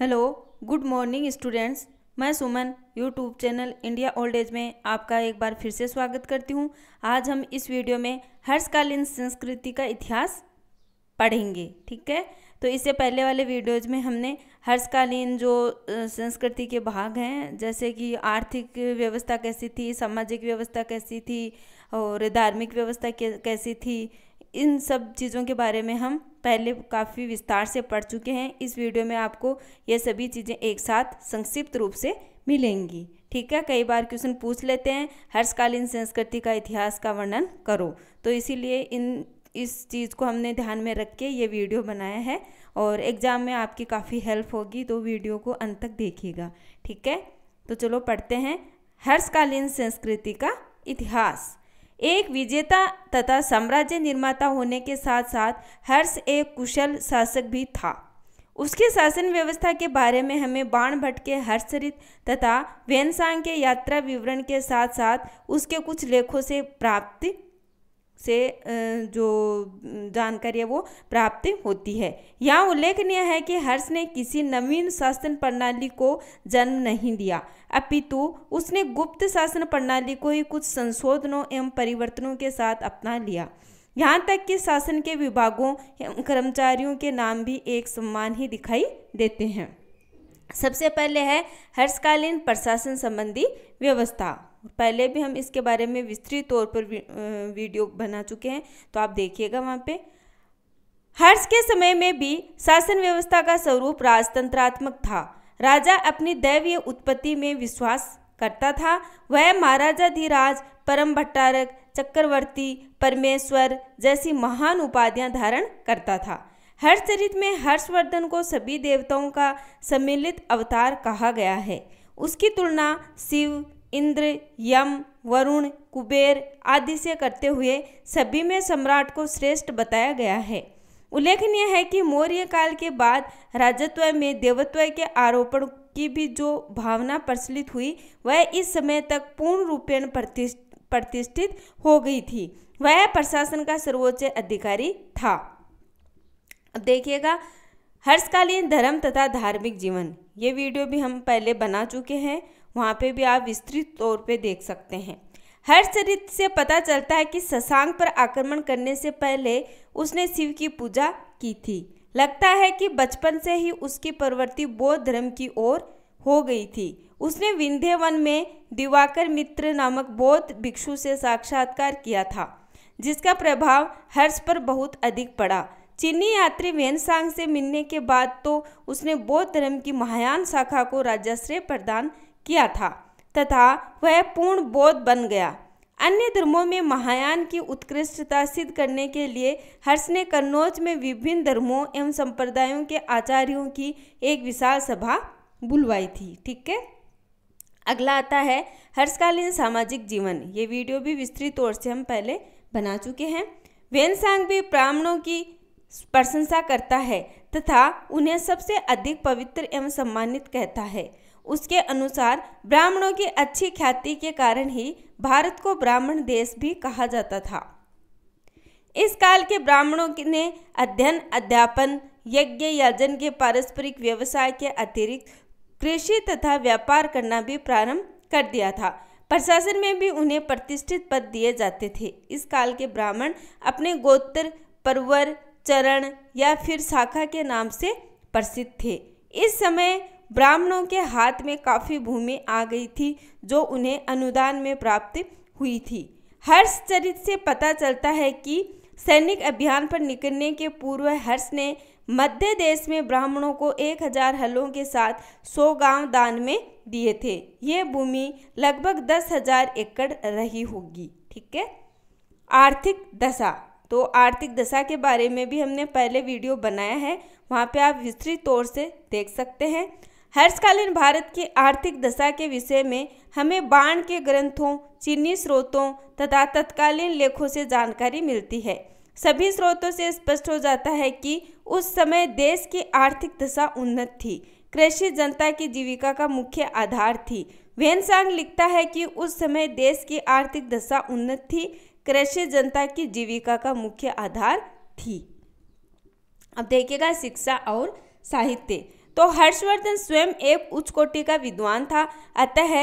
hello good morning students मैं Suman YouTube channel India old age में आपका एक बार फिर से स्वागत करती हूँ आज हम इस वीडियो में हर्षकालीन संस्कृति का इतिहास पढ़ेंगे ठीक है तो इससे पहले वाले वीडियोज में हमने हर्षकालीन जो संस्कृति के भाग हैं जैसे कि आर्थिक व्यवस्था कैसी थी सामाजिक व्यवस्था कैसी थी और धार्मिक व्यवस्था कैसी थी इन सब चीज़ों के बारे में हम पहले काफ़ी विस्तार से पढ़ चुके हैं इस वीडियो में आपको ये सभी चीज़ें एक साथ संक्षिप्त रूप से मिलेंगी ठीक है कई बार क्वेश्चन पूछ लेते हैं हर्षकालीन संस्कृति का इतिहास का वर्णन करो तो इसीलिए इन इस चीज़ को हमने ध्यान में रख के ये वीडियो बनाया है और एग्ज़ाम में आपकी काफ़ी हेल्प होगी तो वीडियो को अंत तक देखिएगा ठीक है तो चलो पढ़ते हैं हर्षकालीन संस्कृति का इतिहास एक विजेता तथा साम्राज्य निर्माता होने के साथ साथ हर्ष एक कुशल शासक भी था उसके शासन व्यवस्था के बारे में हमें बाण भट्ट के हर्षरित तथा वेनसांग के यात्रा विवरण के साथ साथ उसके कुछ लेखों से प्राप्त से जो जानकारी है वो प्राप्त होती है यहाँ उल्लेखनीय है कि हर्ष ने किसी नवीन शासन प्रणाली को जन्म नहीं दिया अपितु उसने गुप्त शासन प्रणाली को ही कुछ संशोधनों एवं परिवर्तनों के साथ अपना लिया यहाँ तक कि शासन के विभागों एवं कर्मचारियों के नाम भी एक सम्मान ही दिखाई देते हैं सबसे पहले है हर्षकालीन प्रशासन संबंधी व्यवस्था पहले भी हम इसके बारे में विस्तृत तौर पर वीडियो बना चुके हैं तो आप देखिएगा वहाँ पे हर्ष के समय में भी शासन व्यवस्था का स्वरूप राजतंत्रात्मक था राजा अपनी दैवीय उत्पत्ति में विश्वास करता था वह महाराजा धीराज परम भट्टारक चक्रवर्ती परमेश्वर जैसी महान उपाधियां धारण करता था हर्षचरित में हर्षवर्धन को सभी देवताओं का सम्मिलित अवतार कहा गया है उसकी तुलना शिव इंद्र यम वरुण कुबेर आदि से करते हुए सभी में सम्राट को श्रेष्ठ बताया गया है उल्लेखनीय है कि मौर्य काल के बाद राजत्व में देवत्व के आरोपण की भी जो भावना प्रचलित हुई वह इस समय तक पूर्ण रूपेण प्रतिष्ठित हो गई थी वह प्रशासन का सर्वोच्च अधिकारी था अब देखिएगा हर्षकालीन धर्म तथा धार्मिक जीवन ये वीडियो भी हम पहले बना चुके हैं वहाँ पे भी आप विस्तृत तौर पे देख सकते हैं हर चरित्र से पता चलता है कि शशांक पर आक्रमण करने से पहले उसने शिव की पूजा की थी लगता है कि बचपन से ही उसकी प्रवृत्ति बौद्ध धर्म की ओर हो गई थी उसने विंध्यवन में दिवाकर मित्र नामक बौद्ध भिक्षु से साक्षात्कार किया था जिसका प्रभाव हर्ष पर बहुत अधिक पड़ा चीनी यात्री वेनसांग से मिलने के बाद तो उसने बौद्ध धर्म की महायान शाखा को राजाश्रय प्रदान किया था तथा वह पूर्ण बौद्ध बन गया अन्य धर्मों में महायान की उत्कृष्टता सिद्ध करने के लिए हर्ष ने कन्नौज में विभिन्न धर्मों एवं संप्रदायों के आचार्यों की एक विशाल सभा बुलवाई थी ठीक है अगला आता है हर्षकालीन सामाजिक जीवन ये वीडियो भी विस्तृत तौर से हम पहले बना चुके हैं वेनसांग भी ब्राह्मणों की प्रशंसा करता है तथा उन्हें सबसे अधिक पवित्र एवं सम्मानित कहता है उसके अनुसार ब्राह्मणों की अच्छी ख्याति के कारण ही भारत को ब्राह्मण देश भी कहा जाता था इस काल के ब्राह्मणों ने अध्ययन अध्यापन यज्ञ याजन के पारस्परिक व्यवसाय के अतिरिक्त कृषि तथा व्यापार करना भी प्रारंभ कर दिया था प्रशासन में भी उन्हें प्रतिष्ठित पद दिए जाते थे इस काल के ब्राह्मण अपने गोत्र परवर चरण या फिर शाखा के नाम से प्रसिद्ध थे इस समय ब्राह्मणों के हाथ में काफ़ी भूमि आ गई थी जो उन्हें अनुदान में प्राप्त हुई थी हर्षचरित से पता चलता है कि सैनिक अभियान पर निकलने के पूर्व हर्ष ने मध्य देश में ब्राह्मणों को एक हजार हलों के साथ सौ गांव दान में दिए थे ये भूमि लगभग दस हजार एकड़ रही होगी ठीक है आर्थिक दशा तो आर्थिक दशा के बारे में भी हमने पहले वीडियो बनाया है वहाँ पे आप विस्तृत तौर से देख सकते हैं हर्षकालीन भारत की आर्थिक दशा के विषय में हमें बाण के ग्रंथों चीनी स्रोतों तथा तत्कालीन लेखों से जानकारी मिलती है सभी स्रोतों से स्पष्ट हो जाता है कि उस समय देश की आर्थिक दशा उन्नत थी कृषि जनता की जीविका का मुख्य आधार थी वेनसांग लिखता है कि उस समय देश की आर्थिक दशा उन्नत थी कृषि जनता की जीविका का मुख्य आधार थी अब देखिएगा शिक्षा और साहित्य तो हर्षवर्धन स्वयं एक उच्च कोटि का विद्वान था अतः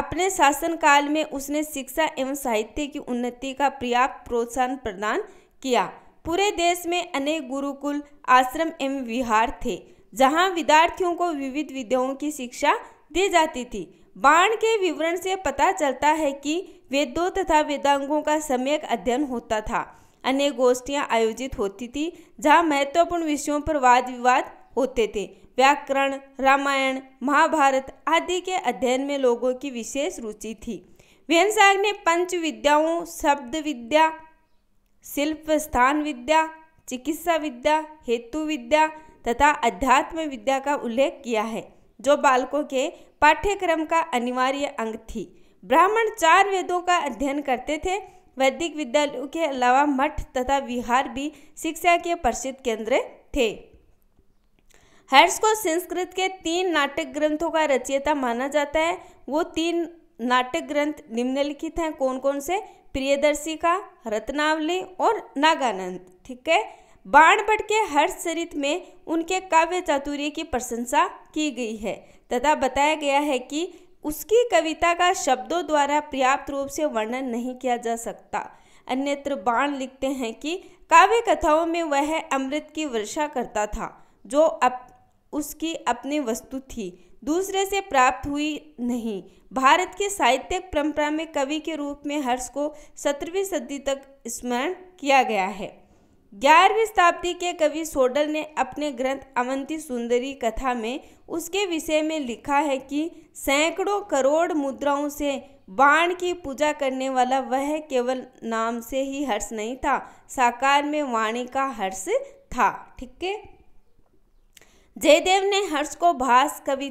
अपने शासनकाल में उसने शिक्षा एवं साहित्य की उन्नति का पर्याप्त प्रोत्साहन प्रदान किया पूरे देश में अनेक गुरुकुल आश्रम एवं विहार थे जहां विद्यार्थियों को विविध विद्याओं की शिक्षा दी जाती थी बाण के विवरण से पता चलता है कि वेदों तथा वेदांगों का सम्यक अध्ययन होता था अनेक गोष्ठियाँ आयोजित होती थी जहाँ महत्वपूर्ण विषयों पर वाद विवाद होते थे व्याकरण रामायण महाभारत आदि के अध्ययन में लोगों की विशेष रुचि थी वेनसाग ने पंच विद्याओं शब्द विद्या शिल्प स्थान विद्या चिकित्सा विद्या हेतु विद्या तथा अध्यात्म विद्या का उल्लेख किया है जो बालकों के पाठ्यक्रम का अनिवार्य अंग थी ब्राह्मण चार वेदों का अध्ययन करते थे वैदिक विद्यालयों के अलावा मठ तथा विहार भी शिक्षा के प्रसिद्ध केंद्र थे हर्ष को संस्कृत के तीन नाटक ग्रंथों का रचयिता माना जाता है वो तीन नाटक ग्रंथ निम्नलिखित हैं कौन कौन से प्रियदर्शिका रत्नावली और नागानंद ठीक है भट्ट के हर्ष चरित में उनके काव्य चातुर्य की प्रशंसा की गई है तथा बताया गया है कि उसकी कविता का शब्दों द्वारा पर्याप्त रूप से वर्णन नहीं किया जा सकता अन्यत्र बाण लिखते हैं कि काव्य कथाओं में वह अमृत की वर्षा करता था जो अप उसकी अपनी वस्तु थी दूसरे से प्राप्त हुई नहीं भारत के साहित्यिक परंपरा में कवि के रूप में हर्ष को सत्रहवीं सदी तक स्मरण किया गया है ग्यारहवीं शताब्दी के कवि सोडल ने अपने ग्रंथ अवंती सुंदरी कथा में उसके विषय में लिखा है कि सैकड़ों करोड़ मुद्राओं से बाण की पूजा करने वाला वह केवल नाम से ही हर्ष नहीं था साकार में वाणी का हर्ष था ठीक है जयदेव ने हर्ष को भास कवि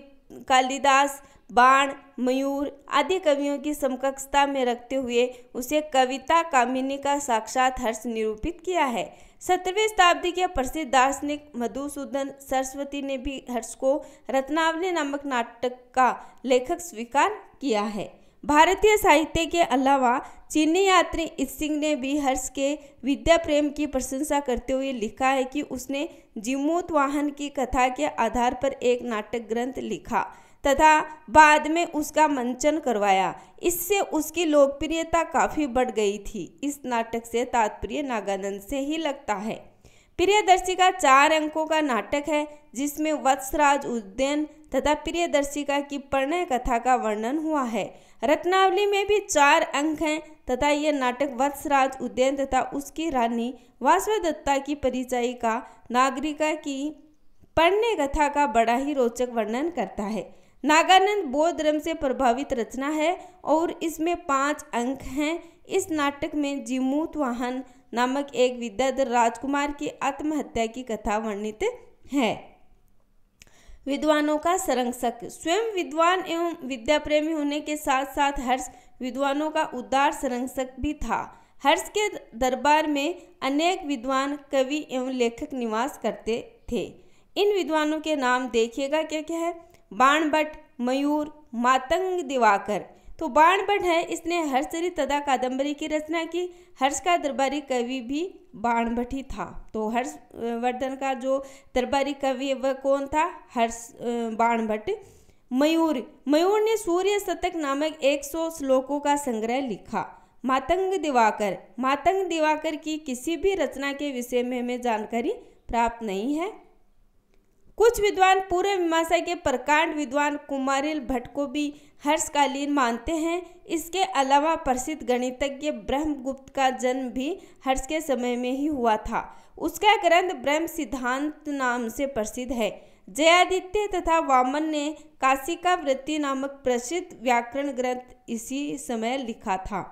कालिदास बाण मयूर आदि कवियों की समकक्षता में रखते हुए उसे कविता कामिनी का साक्षात हर्ष निरूपित किया है सत्रहवीं शताब्दी के प्रसिद्ध दार्शनिक मधुसूदन सरस्वती ने भी हर्ष को रत्नावली नामक नाटक का लेखक स्वीकार किया है भारतीय साहित्य के अलावा चीनी यात्री सिंह ने भी हर्ष के विद्या प्रेम की प्रशंसा करते हुए लिखा है कि उसने वाहन की कथा के आधार पर एक नाटक ग्रंथ लिखा तथा बाद में उसका मंचन करवाया इससे उसकी लोकप्रियता काफ़ी बढ़ गई थी इस नाटक से तात्पर्य नागानंद से ही लगता है प्रियदर्शिका चार अंकों का नाटक है जिसमें वत्सराज उद्यन तथा प्रियदर्शिका की प्रणय कथा का वर्णन हुआ है रत्नावली में भी चार अंक हैं तथा यह नाटक वत्सराज उद्यन तथा उसकी रानी वासवदत्ता की परिचय का नागरिका की पढ़ने कथा का बड़ा ही रोचक वर्णन करता है नागानंद बौद्ध धर्म से प्रभावित रचना है और इसमें पांच अंक हैं इस नाटक में जिमूत वाहन नामक एक विद्याधर राजकुमार की आत्महत्या की कथा वर्णित है विद्वानों का संरक्षक स्वयं विद्वान एवं विद्या प्रेमी होने के साथ साथ हर्ष विद्वानों का उदार संरक्षक भी था हर्ष के दरबार में अनेक विद्वान कवि एवं लेखक निवास करते थे इन विद्वानों के नाम देखिएगा क्या क्या है बाणभट्ट मयूर मातंग दिवाकर तो भट्ट है इसने हर्षरी तथा कादम्बरी की रचना की हर्ष का दरबारी कवि भी भट्ट ही था तो हर्षवर्धन का जो दरबारी कवि वह कौन था हर्ष भट्ट मयूर मयूर ने सूर्य शतक नामक 100 श्लोकों का संग्रह लिखा मातंग दिवाकर मातंग दिवाकर की किसी भी रचना के विषय में हमें जानकारी प्राप्त नहीं है कुछ विद्वान पूर्व मीमांसा के प्रकांड विद्वान कुमारिल भट्ट को भी हर्षकालीन मानते हैं इसके अलावा प्रसिद्ध गणितज्ञ ब्रह्मगुप्त का जन्म भी हर्ष के समय में ही हुआ था उसका ग्रंथ ब्रह्म सिद्धांत नाम से प्रसिद्ध है जयादित्य तथा वामन ने काशिका वृत्ति नामक प्रसिद्ध व्याकरण ग्रंथ इसी समय लिखा था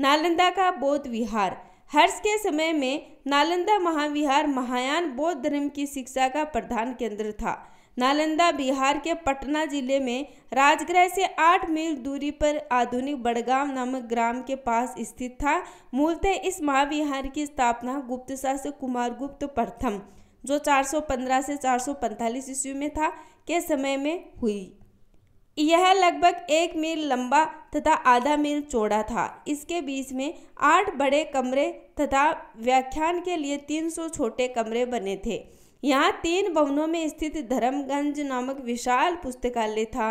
नालंदा का बोध विहार हर्ष के समय में नालंदा महाविहार महायान बौद्ध धर्म की शिक्षा का प्रधान केंद्र था नालंदा बिहार के पटना जिले में राजगृह से आठ मील दूरी पर आधुनिक बड़गाम नामक ग्राम के पास स्थित था मूलतः इस महाविहार की स्थापना गुप्त शासक कुमार गुप्त प्रथम जो 415 से 445 ईस्वी में था के समय में हुई यह लगभग एक मील लंबा तथा आधा मील चौड़ा था इसके बीच में आठ बड़े कमरे तथा व्याख्यान के लिए 300 छोटे कमरे बने थे यहाँ तीन भवनों में स्थित धर्मगंज नामक विशाल पुस्तकालय था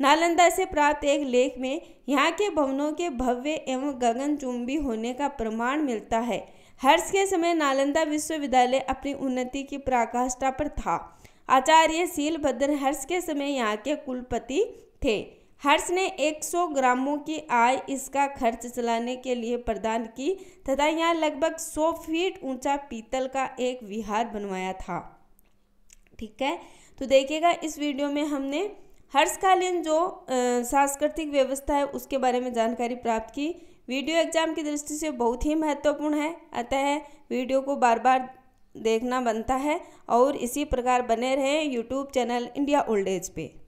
नालंदा से प्राप्त एक लेख में यहाँ के भवनों के भव्य एवं गगनचुंबी होने का प्रमाण मिलता है हर्ष के समय नालंदा विश्वविद्यालय अपनी उन्नति की पराकाष्ठा पर था आचार्य शीलभद्र हर्ष के समय यहाँ के कुलपति थे हर्ष ने 100 ग्रामों की आय इसका खर्च चलाने के लिए प्रदान की तथा यहाँ लगभग 100 फीट ऊंचा पीतल का एक विहार बनवाया था ठीक है तो देखिएगा इस वीडियो में हमने हर्षकालीन जो सांस्कृतिक व्यवस्था है उसके बारे में जानकारी प्राप्त की वीडियो एग्जाम की दृष्टि से बहुत ही महत्वपूर्ण है अतः वीडियो को बार बार देखना बनता है और इसी प्रकार बने रहें YouTube channel India old age पे